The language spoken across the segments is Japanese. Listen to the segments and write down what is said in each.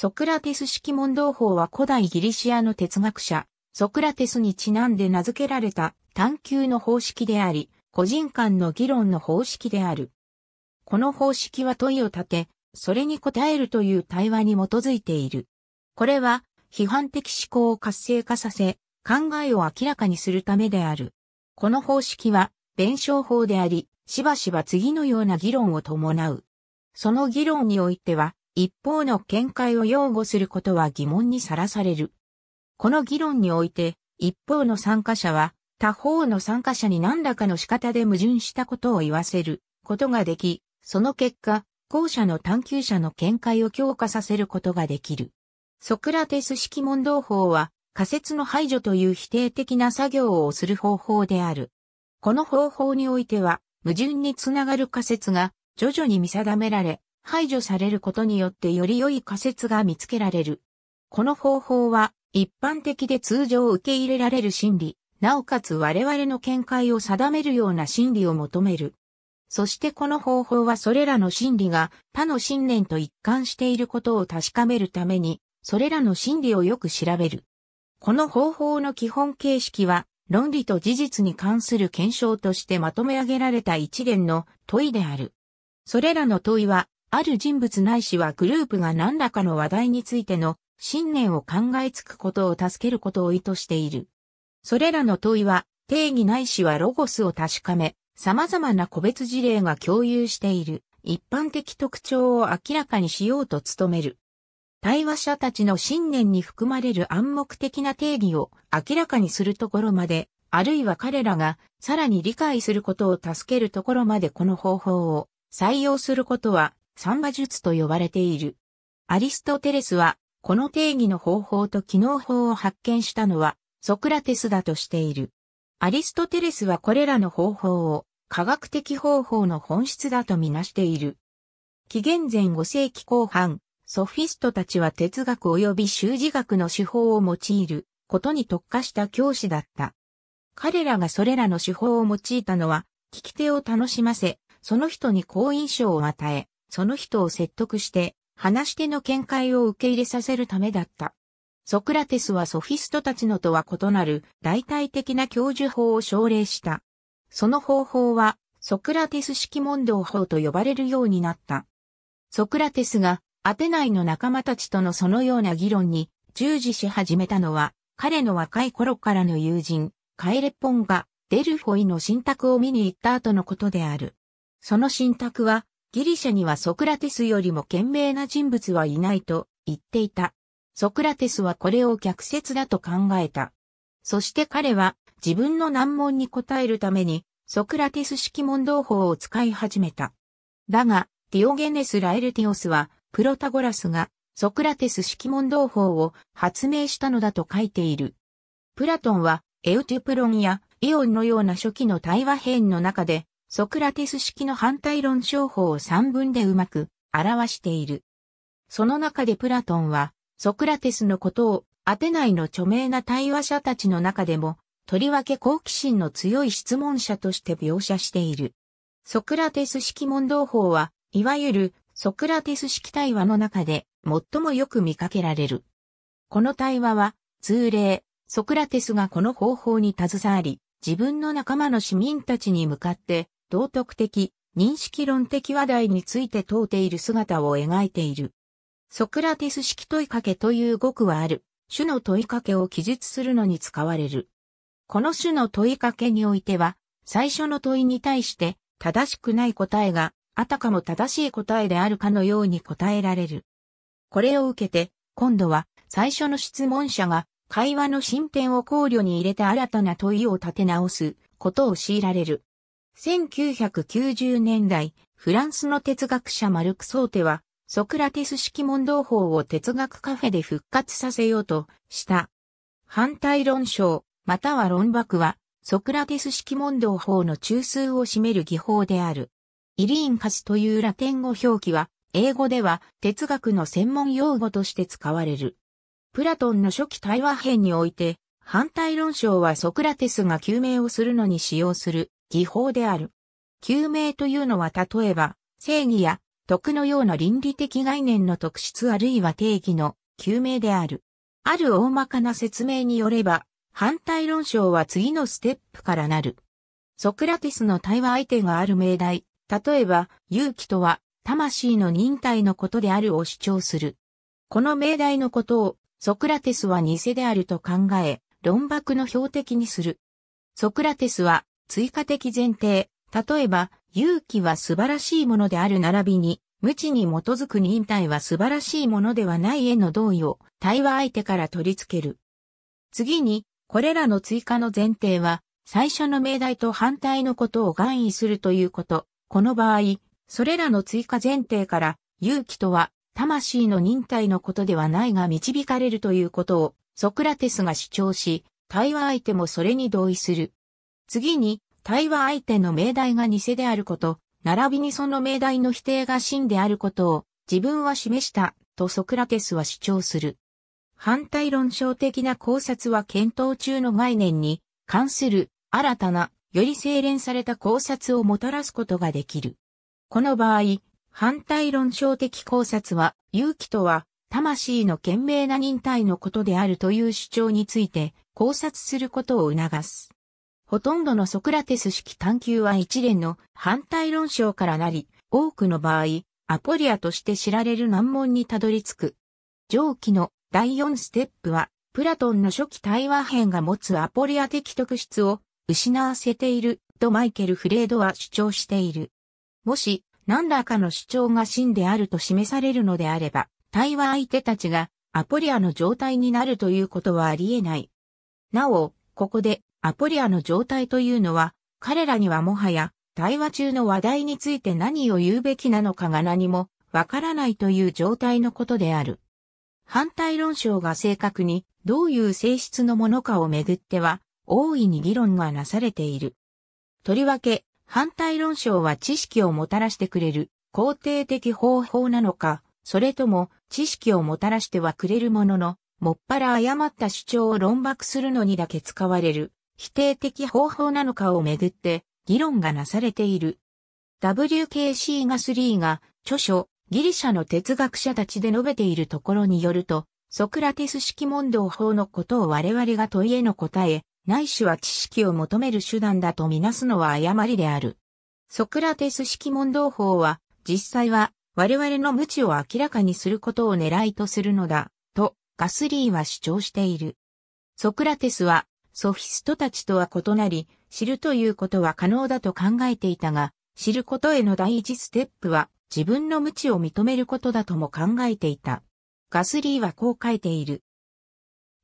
ソクラテス式問答法は古代ギリシアの哲学者、ソクラテスにちなんで名付けられた探求の方式であり、個人間の議論の方式である。この方式は問いを立て、それに答えるという対話に基づいている。これは、批判的思考を活性化させ、考えを明らかにするためである。この方式は、弁証法であり、しばしば次のような議論を伴う。その議論においては、一方の見解を擁護することは疑問にさらされる。この議論において、一方の参加者は、他方の参加者に何らかの仕方で矛盾したことを言わせることができ、その結果、後者の探求者の見解を強化させることができる。ソクラテス式問答法は仮説の排除という否定的な作業をする方法である。この方法においては矛盾につながる仮説が徐々に見定められ、排除されることによってより良い仮説が見つけられる。この方法は一般的で通常受け入れられる心理、なおかつ我々の見解を定めるような心理を求める。そしてこの方法はそれらの心理が他の信念と一貫していることを確かめるために、それらの心理をよく調べる。この方法の基本形式は、論理と事実に関する検証としてまとめ上げられた一連の問いである。それらの問いは、ある人物ないしはグループが何らかの話題についての信念を考えつくことを助けることを意図している。それらの問いは定義ないしはロゴスを確かめ、様々な個別事例が共有している一般的特徴を明らかにしようと努める。対話者たちの信念に含まれる暗黙的な定義を明らかにするところまで、あるいは彼らがさらに理解することを助けるところまでこの方法を採用することはサンバ術と呼ばれている。アリストテレスは、この定義の方法と機能法を発見したのは、ソクラテスだとしている。アリストテレスはこれらの方法を、科学的方法の本質だとみなしている。紀元前5世紀後半、ソフィストたちは哲学及び修辞学の手法を用いることに特化した教師だった。彼らがそれらの手法を用いたのは、聞き手を楽しませ、その人に好印象を与え、その人を説得して、話し手の見解を受け入れさせるためだった。ソクラテスはソフィストたちのとは異なる代替的な教授法を奨励した。その方法は、ソクラテス式問答法と呼ばれるようになった。ソクラテスがアテナイの仲間たちとのそのような議論に従事し始めたのは、彼の若い頃からの友人、カエレポンがデルフォイの信託を見に行った後のことである。その信託はギリシャにはソクラテスよりも賢明な人物はいないと言っていた。ソクラテスはこれを逆説だと考えた。そして彼は自分の難問に答えるためにソクラテス式問答法を使い始めた。だが、ディオゲネス・ラエルティオスはプロタゴラスがソクラテス式問答法を発明したのだと書いている。プラトンはエウテュプロンやイオンのような初期の対話編の中でソクラテス式の反対論商法を三文でうまく表している。その中でプラトンは、ソクラテスのことをアテナイの著名な対話者たちの中でも、とりわけ好奇心の強い質問者として描写している。ソクラテス式問答法は、いわゆるソクラテス式対話の中で最もよく見かけられる。この対話は、通例、ソクラテスがこの方法に携わり、自分の仲間の市民たちに向かって、道徳的、認識論的話題について問うている姿を描いている。ソクラテス式問いかけという語句はある、種の問いかけを記述するのに使われる。この種の問いかけにおいては、最初の問いに対して正しくない答えが、あたかも正しい答えであるかのように答えられる。これを受けて、今度は最初の質問者が会話の進展を考慮に入れて新たな問いを立て直すことを強いられる。1990年代、フランスの哲学者マルク・ソーテは、ソクラテス式問答法を哲学カフェで復活させようとした。反対論章、または論爆は、ソクラテス式問答法の中枢を占める技法である。イリーンカスというラテン語表記は、英語では哲学の専門用語として使われる。プラトンの初期対話編において、反対論章はソクラテスが究明をするのに使用する技法である。救命というのは例えば、正義や徳のような倫理的概念の特質あるいは定義の救命である。ある大まかな説明によれば、反対論章は次のステップからなる。ソクラティスの対話相手がある命題、例えば、勇気とは、魂の忍耐のことであるを主張する。この命題のことを、ソクラテスは偽であると考え、論爆の標的にする。ソクラテスは、追加的前提、例えば、勇気は素晴らしいものである並びに、無知に基づく忍耐は素晴らしいものではないへの同意を対話相手から取り付ける。次に、これらの追加の前提は、最初の命題と反対のことを含意するということ。この場合、それらの追加前提から、勇気とは、魂の忍耐のことではないが導かれるということを、ソクラテスが主張し、対話相手もそれに同意する。次に、対話相手の命題が偽であること、並びにその命題の否定が真であることを、自分は示した、とソクラテスは主張する。反対論証的な考察は検討中の概念に関する新たな、より精錬された考察をもたらすことができる。この場合、反対論証的考察は、勇気とは、魂の懸命な忍耐のことであるという主張について考察することを促す。ほとんどのソクラテス式探求は一連の反対論章からなり、多くの場合、アポリアとして知られる難問にたどり着く。上記の第4ステップは、プラトンの初期対話編が持つアポリア的特質を失わせているとマイケル・フレードは主張している。もし何らかの主張が真であると示されるのであれば、対話相手たちがアポリアの状態になるということはあり得ない。なお、ここでアポリアの状態というのは、彼らにはもはや、対話中の話題について何を言うべきなのかが何もわからないという状態のことである。反対論章が正確にどういう性質のものかをめぐっては大いに議論がなされている。とりわけ反対論章は知識をもたらしてくれる肯定的方法なのか、それとも知識をもたらしてはくれるものの、もっぱら誤った主張を論爆するのにだけ使われる否定的方法なのかをめぐって議論がなされている。WKC ガスリーが著書ギリシャの哲学者たちで述べているところによると、ソクラテス式問答法のことを我々が問いへの答え、ないしは知識を求める手段だとみなすのは誤りである。ソクラテス式問答法は、実際は我々の無知を明らかにすることを狙いとするのだ、とガスリーは主張している。ソクラテスはソフィストたちとは異なり、知るということは可能だと考えていたが、知ることへの第一ステップは自分の無知を認めることだとも考えていた。ガスリーはこう書いている。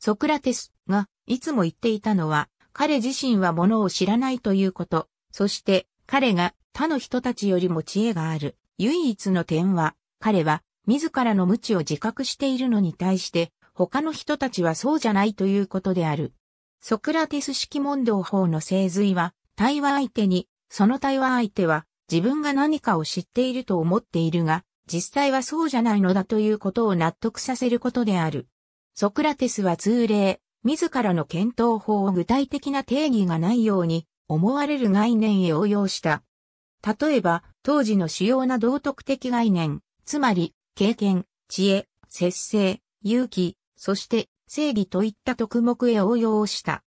ソクラテスがいつも言っていたのは、彼自身はものを知らないということ、そして彼が他の人たちよりも知恵がある。唯一の点は、彼は自らの無知を自覚しているのに対して、他の人たちはそうじゃないということである。ソクラテス式問答法の精髄は、対話相手に、その対話相手は自分が何かを知っていると思っているが、実際はそうじゃないのだということを納得させることである。ソクラテスは通例、自らの検討法を具体的な定義がないように思われる概念へ応用した。例えば、当時の主要な道徳的概念、つまり、経験、知恵、節制、勇気、そして正義といった特目へ応用をした。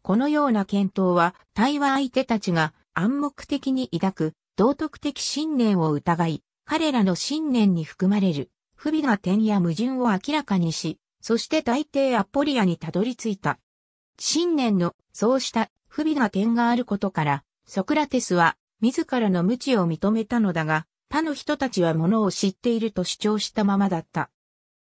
このような検討は、対話相手たちが暗黙的に抱く、道徳的信念を疑い、彼らの信念に含まれる、不備な点や矛盾を明らかにし、そして大抵アポリアにたどり着いた。信念の、そうした不備な点があることから、ソクラテスは、自らの無知を認めたのだが、他の人たちはものを知っていると主張したままだった。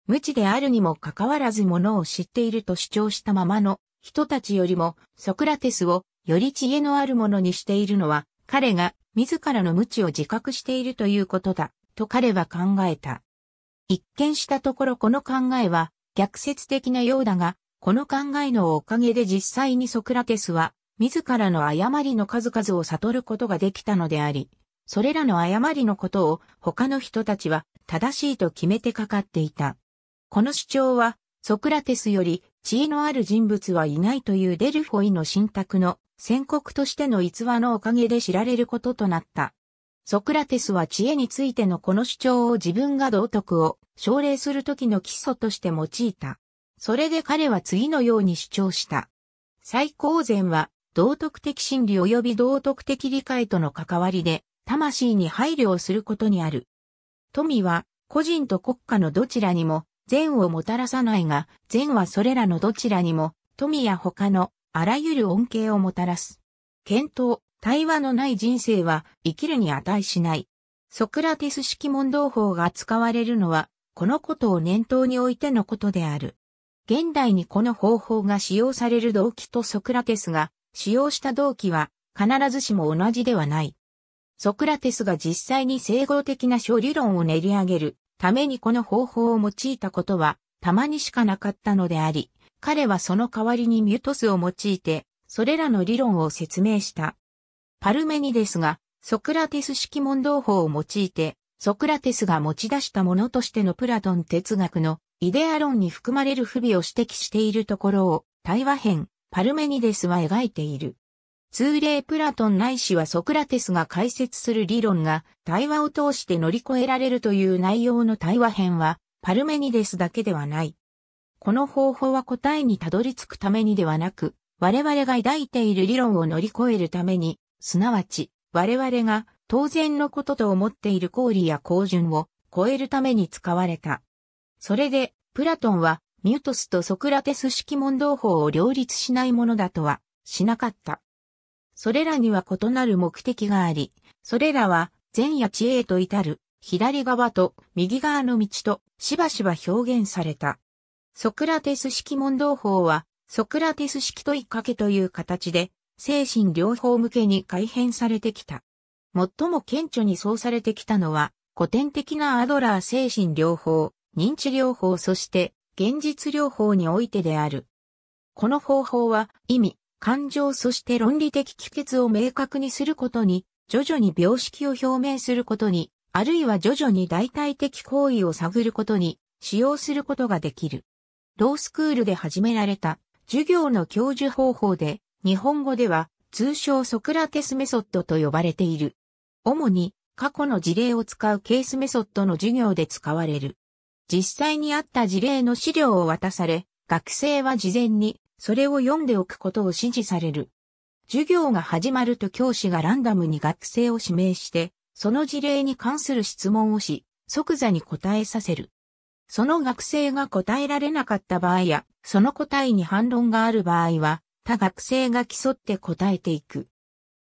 無知であるにもかかわらずものを知っていると主張したままの人たちよりもソクラテスをより知恵のあるものにしているのは彼が自らの無知を自覚しているということだと彼は考えた。一見したところこの考えは逆説的なようだが、この考えのおかげで実際にソクラテスは自らの誤りの数々を悟ることができたのであり、それらの誤りのことを他の人たちは正しいと決めてかかっていた。この主張は、ソクラテスより知恵のある人物はいないというデルフォイの信託の宣告としての逸話のおかげで知られることとなった。ソクラテスは知恵についてのこの主張を自分が道徳を奨励するときの基礎として用いた。それで彼は次のように主張した。最高善は道徳的真理及び道徳的理解との関わりで魂に配慮をすることにある。富は個人と国家のどちらにも善をもたらさないが、善はそれらのどちらにも、富や他の、あらゆる恩恵をもたらす。検討、対話のない人生は、生きるに値しない。ソクラテス式問答法が使われるのは、このことを念頭に置いてのことである。現代にこの方法が使用される動機とソクラテスが使用した動機は必ずしも同じではない。ソクラテスが実際に整合的な処理論を練り上げるためにこの方法を用いたことは、たまにしかなかったのであり、彼はその代わりにミュトスを用いて、それらの理論を説明した。パルメニデスが、ソクラテス式問答法を用いて、ソクラテスが持ち出したものとしてのプラトン哲学のイデア論に含まれる不備を指摘しているところを対話編パルメニデスは描いている。通例プラトンないしはソクラテスが解説する理論が対話を通して乗り越えられるという内容の対話編はパルメニデスだけではない。この方法は答えにたどり着くためにではなく、我々が抱いている理論を乗り越えるために、すなわち我々が当然のことと思っている公理や公順を超えるために使われた。それで、プラトンはミュートスとソクラテス式問答法を両立しないものだとはしなかった。それらには異なる目的があり、それらは善や知恵へと至る左側と右側の道としばしば表現された。ソクラテス式問答法はソクラテス式問いかけという形で精神療法向けに改変されてきた。最も顕著にそうされてきたのは古典的なアドラー精神療法、認知療法そして現実療法においてである。この方法は意味、感情そして論理的帰結を明確にすることに、徐々に病識を表明することに、あるいは徐々に代替的行為を探ることに、使用することができる。ロースクールで始められた、授業の教授方法で、日本語では、通称ソクラテスメソッドと呼ばれている。主に、過去の事例を使うケースメソッドの授業で使われる。実際にあった事例の資料を渡され、学生は事前にそれを読んでおくことを指示される。授業が始まると教師がランダムに学生を指名して、その事例に関する質問をし、即座に答えさせる。その学生が答えられなかった場合や、その答えに反論がある場合は、他学生が競って答えていく。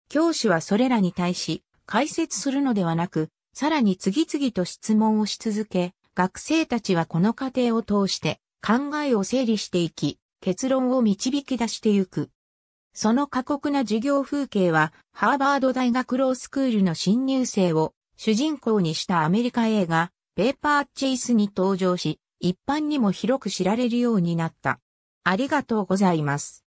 教師はそれらに対し、解説するのではなく、さらに次々と質問をし続け、学生たちはこの過程を通して考えを整理していき、結論を導き出してゆく。その過酷な授業風景は、ハーバード大学ロースクールの新入生を主人公にしたアメリカ映画、ペーパーチェイスに登場し、一般にも広く知られるようになった。ありがとうございます。